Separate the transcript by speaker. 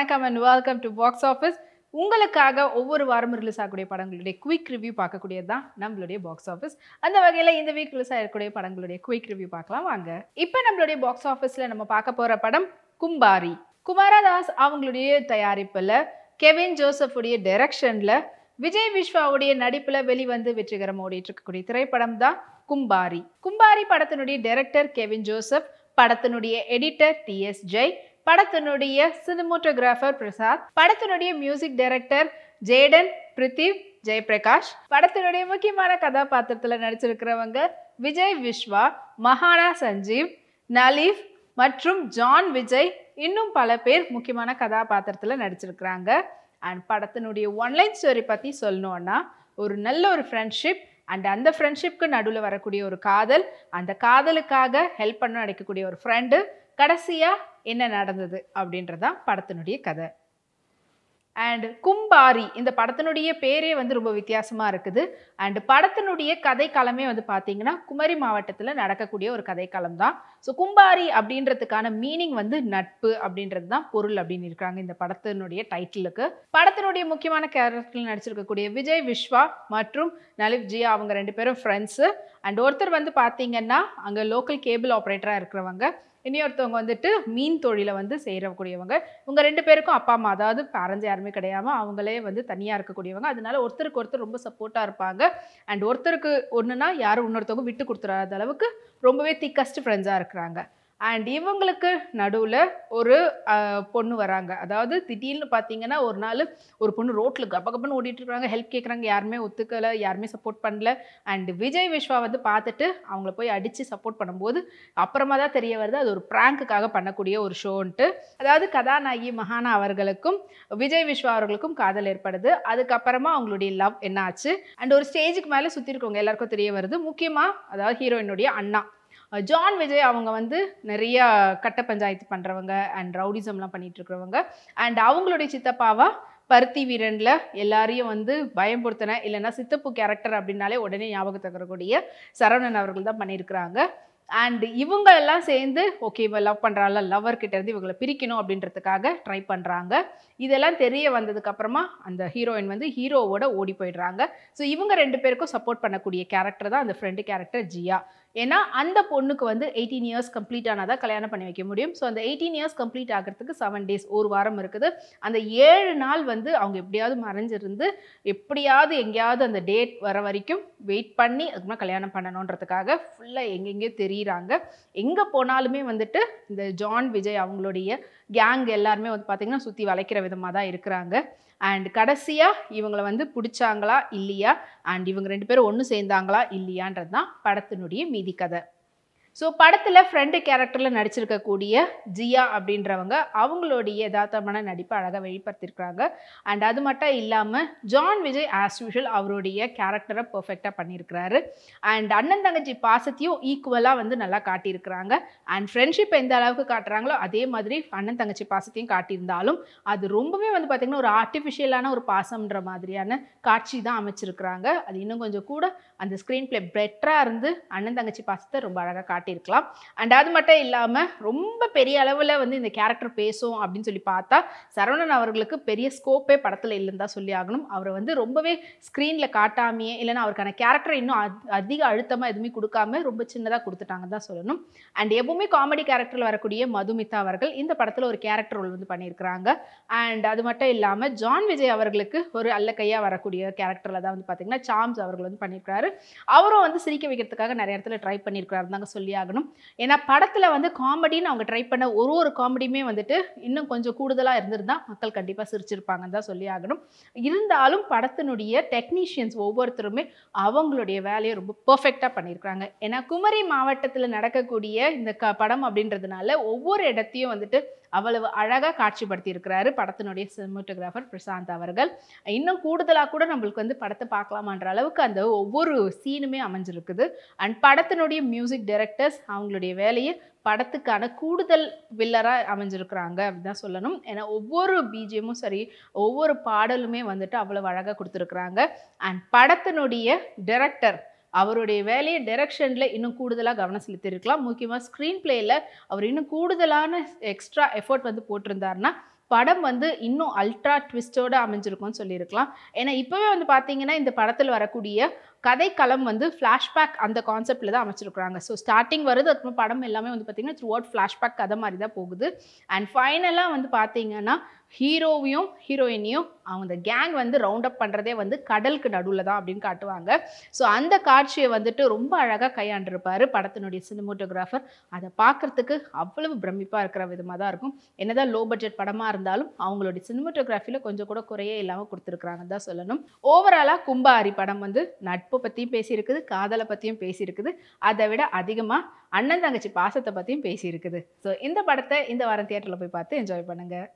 Speaker 1: வணக்கம் and welcome to box office உங்களுக்காக ஒவ்வொரு வாரமும் ரிலீஸ் ஆகக்கூடிய படங்களுடைய குயிக் ரிவ்யூ பார்க்கக்கூடியது தான் நம்மளுடைய பாக்ஸ் ஆஃபீஸ் அந்த வகையில் இந்த வீக் ரிலீஸ் ஆகக்கூடிய படங்களுடைய குயிக் ரிவ்யூ பார்க்கலாம் வாங்க இப்போ நம்மளுடைய பாக்ஸ் ஆஃபீஸில் நம்ம பார்க்க போகிற படம் கும்பாரி குமாரதாஸ் அவங்களுடைய தயாரிப்பில் கெவின் ஜோசஃபுடைய டைரக்ஷனில் விஜய் விஸ்வாவுடைய நடிப்பில் வெளிவந்து வெற்றிகரமாக ஓடிட்டு இருக்கக்கூடிய திரைப்படம் தான் கும்பாரி கும்பாரி படத்தினுடைய டைரக்டர் கெவின் ஜோசப் படத்தினுடைய எடிட்டர் டி எஸ் ஜெய் படத்தினுடைய சினிமோட்டோகிராஃபர் பிரசாத் படத்தினுடைய music director Jaden Prithvi Jayaprakash படத்தினுடைய முக்கியமான கதாபாத்திரத்தில் நடிச்சிருக்கிறவங்க விஜய் விஸ்வா மகானா சஞ்சீவ் நலீஃப் மற்றும் ஜான் விஜய் இன்னும் பல பேர் முக்கியமான கதாபாத்திரத்தில் நடிச்சிருக்கிறாங்க அண்ட் படத்தினுடைய ஒன்லைன் ஸ்டோரி பற்றி சொல்லணுன்னா ஒரு நல்ல ஒரு ஃப்ரெண்ட்ஷிப் அண்ட் அந்த ஃப்ரெண்ட்ஷிப்க்கு நடுவில் வரக்கூடிய ஒரு காதல் அந்த காதலுக்காக ஹெல்ப் பண்ண நடக்கக்கூடிய ஒரு ஃப்ரெண்டு கடைசியாக என்ன நடந்தது அப்படின்றதான் படத்தினுடைய கதை அண்டு கும்பாரி இந்த படத்தினுடைய பேரே வந்து ரொம்ப வித்தியாசமாக இருக்குது அண்டு படத்தினுடைய கதைக்களமே வந்து பார்த்தீங்கன்னா குமரி மாவட்டத்தில் நடக்கக்கூடிய ஒரு கதைக்களம் தான் ஸோ கும்பாரி அப்படின்றதுக்கான மீனிங் வந்து நட்பு அப்படின்றது தான் பொருள் அப்படின்னு இருக்கிறாங்க இந்த படத்தினுடைய டைட்டிலுக்கு படத்தினுடைய முக்கியமான கேரக்டர்கள் நடிச்சிருக்கக்கூடிய விஜய் விஸ்வா மற்றும் நலிப் ஜியா அவங்க ரெண்டு பேரும் ஃப்ரெண்ட்ஸு அண்ட் ஒருத்தர் வந்து பார்த்தீங்கன்னா அங்கே லோக்கல் கேபிள் ஆப்ரேட்டராக இருக்கிறவங்க இன்னொருத்தவங்க வந்துட்டு மீன் தொழிலை வந்து செய்கிறக்கூடியவங்க இவங்க ரெண்டு பேருக்கும் அப்பா அம்மா அதாவது பேரண்ட்ஸ் யாருமே கிடையாமல் அவங்களே வந்து தனியாக இருக்கக்கூடியவங்க அதனால ஒருத்தருக்கு ஒருத்தர் ரொம்ப சப்போர்ட்டாக இருப்பாங்க அண்ட் ஒருத்தருக்கு ஒன்றுனா யாரும் இன்னொருத்தவங்க விட்டு கொடுத்துறாத அளவுக்கு ரொம்பவே திக்கஸ்ட் ஃப்ரெண்ட்ஸாக இருக்கிறாங்க அண்ட் இவங்களுக்கு நடுவில் ஒரு பொண்ணு வராங்க அதாவது திடீர்னு பார்த்தீங்கன்னா ஒரு நாள் ஒரு பொண்ணு ரோட்டில் கப்ப கப்பன்னு ஓடிட்டுருக்காங்க ஹெல்ப் கேட்குறாங்க யாருமே ஒத்துக்கலை யாருமே சப்போர்ட் பண்ணல அண்ட் விஜய் விஸ்வா வந்து பார்த்துட்டு அவங்கள போய் அடித்து சப்போர்ட் பண்ணும்போது அப்புறமா தான் தெரிய வருது அது ஒரு ப்ராங்க்குக்காக பண்ணக்கூடிய ஒரு ஷோன்ட்டு அதாவது கதாநாயகி மகானா அவர்களுக்கும் விஜய் விஸ்வா அவர்களுக்கும் காதல் ஏற்படுது அதுக்கப்புறமா அவங்களுடைய லவ் என்ன ஆச்சு அண்ட் ஒரு ஸ்டேஜுக்கு மேலே சுற்றி இருக்கவங்க எல்லாருக்கும் தெரிய வருது முக்கியமாக அதாவது ஹீரோயினுடைய அண்ணா ஜான் விஜய் அவங்க வந்து நிறைய கட்ட பஞ்சாயத்து பண்ணுறவங்க அண்ட் ரவுடிசம்லாம் இருக்கிறவங்க அண்ட் அவங்களுடைய சித்தப்பாவா பருத்தி வீரனில் எல்லாரையும் வந்து பயம்படுத்தின இல்லைன்னா சித்தப்பு கேரக்டர் அப்படின்னாலே உடனே ஞாபகத்துக்கக்கூடிய சரவணன் அவர்கள் தான் பண்ணியிருக்கிறாங்க அண்ட் இவங்க எல்லாம் சேர்ந்து ஓகே இவ லவ் பண்ணுறாள் லவ்வர் கிட்டேருந்து இவங்களை பிரிக்கணும் அப்படின்றதுக்காக ட்ரை பண்ணுறாங்க இதெல்லாம் தெரிய வந்ததுக்கப்புறமா அந்த ஹீரோயின் வந்து ஹீரோவோட ஓடி போயிடுறாங்க ஸோ இவங்க ரெண்டு பேருக்கும் சப்போர்ட் பண்ணக்கூடிய கேரக்டர் தான் அந்த ஃப்ரெண்டு கேரக்டர் ஜியா ஏன்னா அந்த பொண்ணுக்கு வந்து எயிட்டீன் இயர்ஸ் கம்ப்ளீட் ஆனால் தான் கல்யாணம் பண்ணி வைக்க முடியும் ஸோ அந்த எயிட்டீன் இயர்ஸ் கம்ப்ளீட் ஆகிறதுக்கு செவன் டேஸ் ஒரு வாரம் இருக்குது அந்த ஏழு நாள் வந்து அவங்க எப்படியாவது மறைஞ்சிருந்து எப்படியாவது எங்கேயாவது அந்த டேட் வர வரைக்கும் வெயிட் பண்ணி அதுக்குமா கல்யாணம் பண்ணணுன்றதுக்காக ஃபுல்லாக எங்கெங்கேயோ தெரியுறாங்க எங்கே போனாலுமே வந்துட்டு இந்த ஜான் விஜய் அவங்களுடைய கேங் எல்லாருமே வந்து பார்த்திங்கன்னா சுற்றி வளைக்கிற விதமாக தான் இருக்கிறாங்க அண்ட் கடைசியாக இவங்களை வந்து பிடிச்சாங்களா இல்லையா அண்ட் இவங்க ரெண்டு பேரும் ஒன்று சேர்ந்தாங்களா இல்லையான்றது தான் படத்தினுடைய மீ dedicada de cada... ஸோ படத்தில் ஃப்ரெண்டு கேரக்டரில் நடிச்சிருக்கக்கூடிய ஜியா அப்படின்றவங்க அவங்களுடைய யதார்த்தமான நடிப்பை அழகாக வெளிப்படுத்தியிருக்கிறாங்க அண்ட் அது மட்டும் இல்லாமல் ஜான் விஜய் ஆஸ் யூஷுவல் அவருடைய கேரக்டரை பர்ஃபெக்டாக பண்ணியிருக்கிறாரு அண்ட் அண்ணன் தங்கச்சி பாசத்தையும் ஈக்குவலாக வந்து நல்லா காட்டியிருக்கிறாங்க அண்ட் ஃப்ரெண்ட்ஷிப் எந்த அளவுக்கு காட்டுறாங்களோ அதே மாதிரி அண்ணன் தங்கச்சி பாசத்தையும் காட்டியிருந்தாலும் அது ரொம்பவே வந்து பார்த்திங்கன்னா ஒரு ஆர்டிஃபிஷியலான ஒரு பாசம்ன்ற மாதிரியான காட்சி தான் அமைச்சிருக்கிறாங்க அது இன்னும் கொஞ்சம் கூட அந்த ஸ்க்ரீன் பிளே பெட்டராக இருந்து அண்ணன் தங்கச்சி பாசத்தை ரொம்ப அழகாக காட்டியிருக்கலாம் அண்ட் அது மட்டும் இல்லாமல் ரொம்ப பெரிய அளவில் வந்து இந்த கேரக்டர் பேசும் அப்படின்னு சொல்லி பார்த்தா சரவணன் அவர்களுக்கு பெரிய ஸ்கோப்பே படத்தில் இல்லைன்னு தான் சொல்லி ஆகணும் அவரை வந்து ரொம்பவே ஸ்க்ரீனில் காட்டாமையே இல்லைன்னா அவருக்கான கேரக்டர் இன்னும் அதிக அழுத்தமாக எதுவுமே கொடுக்காம ரொம்ப சின்னதாக கொடுத்துட்டாங்கன்னு தான் சொல்லணும் அண்ட் எப்பவுமே காமெடி கேரக்டரில் வரக்கூடிய மதுமிதா அவர்கள் இந்த படத்தில் ஒரு கேரக்டர் ரோல் வந்து பண்ணியிருக்கிறாங்க அண்ட் அது மட்டும் இல்லாமல் ஜான் விஜய் அவர்களுக்கு ஒரு அல்ல கையாக வரக்கூடிய கேரக்டரில் தான் வந்து பார்த்தீங்கன்னா சாம்ஸ் அவர்கள் வந்து பண்ணியிருக்கிறாரு அவரும் வந்து சிரிக்க வைக்கிறதுக்காக நிறைய இடத்துல ட்ரை பண்ணியிருக்கிறாரு தாங்க சொல்லி வெளியாகணும் ஏன்னா படத்தில் வந்து காமெடின்னு அவங்க ட்ரை பண்ண ஒரு ஒரு காமெடியுமே வந்துட்டு இன்னும் கொஞ்சம் கூடுதலாக இருந்திருந்தா மக்கள் கண்டிப்பாக சிரிச்சிருப்பாங்கன்னு தான் சொல்லி ஆகணும் இருந்தாலும் படத்தினுடைய டெக்னீஷியன்ஸ் ஒவ்வொருத்தருமே அவங்களுடைய வேலையை ரொம்ப பர்ஃபெக்டாக பண்ணியிருக்கிறாங்க ஏன்னா குமரி மாவட்டத்தில் நடக்கக்கூடிய இந்த க படம் அப்படின்றதுனால ஒவ்வொரு இடத்தையும் வந்துட்டு அவ்வளவு அழகாக காட்சிப்படுத்தி இருக்கிறாரு படத்தினுடைய சினிமோட்டோகிராஃபர் பிரசாந்த் அவர்கள் இன்னும் கூடுதலாக கூட நம்மளுக்கு வந்து படத்தை பார்க்கலாமான்ற அளவுக்கு அந்த ஒவ்வொரு சீனுமே அமைஞ்சிருக்குது அண்ட் படத்தினுடைய மியூசிக் டைரக்டர்ஸ் அவங்களுடைய வேலையை படத்துக்கான கூடுதல் வில்லராக அமைஞ்சிருக்கிறாங்க அப்படிதான் சொல்லணும் ஏன்னா ஒவ்வொரு பிஜிஎமும் சரி ஒவ்வொரு பாடலுமே வந்துட்டு அவ்வளோ அழகாக கொடுத்துருக்குறாங்க அண்ட் படத்தினுடைய டைரக்டர் அவருடைய வேலையை டெரெக்ஷனில் இன்னும் கூடுதலாக கவனம் செலுத்தியிருக்கலாம் முக்கியமாக ஸ்க்ரீன் பிளேயில் அவர் இன்னும் கூடுதலான எக்ஸ்ட்ரா எஃபர்ட் வந்து போட்டிருந்தாருன்னா படம் வந்து இன்னும் அல்ட்ரா ட்விஸ்டோடு அமைஞ்சிருக்கும்னு சொல்லியிருக்கலாம் ஏன்னா இப்போவே வந்து பார்த்தீங்கன்னா இந்த படத்தில் வரக்கூடிய கதைக்களம் வந்து ஃப்ளாஷ்பேக் அந்த கான்செப்டில் தான் அமைச்சிருக்கிறாங்க ஸோ ஸ்டார்டிங் வருது அதுக்கப்புறம் படம் எல்லாமே வந்து பார்த்திங்கன்னா த்ரூ அவுட் ஃப்ளாஷ்பேக் கதை மாதிரி தான் போகுது அண்ட் ஃபைனலாக வந்து பார்த்தீங்கன்னா ஹீரோவையும் ஹீரோயினையும் அவங்க கேங் வந்து ரவுண்ட் அப் பண்ணுறதே வந்து கடலுக்கு நடுவில் தான் அப்படின்னு காட்டுவாங்க ஸோ அந்த காட்சியை வந்துட்டு ரொம்ப அழகாக கையாண்டிருப்பார் படத்தினுடைய சினிமோட்டோகிராஃபர் அதை பார்க்குறதுக்கு அவ்வளவு பிரமிப்பாக இருக்கிற விதமாக தான் இருக்கும் என்னதான் லோ பட்ஜெட் படமாக இருந்தாலும் அவங்களுடைய சினிமோட்டோகிராஃபியில் கொஞ்சம் கூட குறையே இல்லாமல் கொடுத்துருக்குறாங்கன்னு தான் சொல்லணும் ஓவராலாக கும்பாரி படம் வந்து நட் நட்பை பற்றியும் பேசியிருக்குது காதலை பற்றியும் பேசியிருக்குது அதை விட அதிகமாக அண்ணன் தங்கச்சி பாசத்தை பற்றியும் பேசியிருக்குது ஸோ இந்த படத்தை இந்த வாரம் தியேட்டரில் போய் பார்த்து என்ஜாய் பண்ணுங்கள்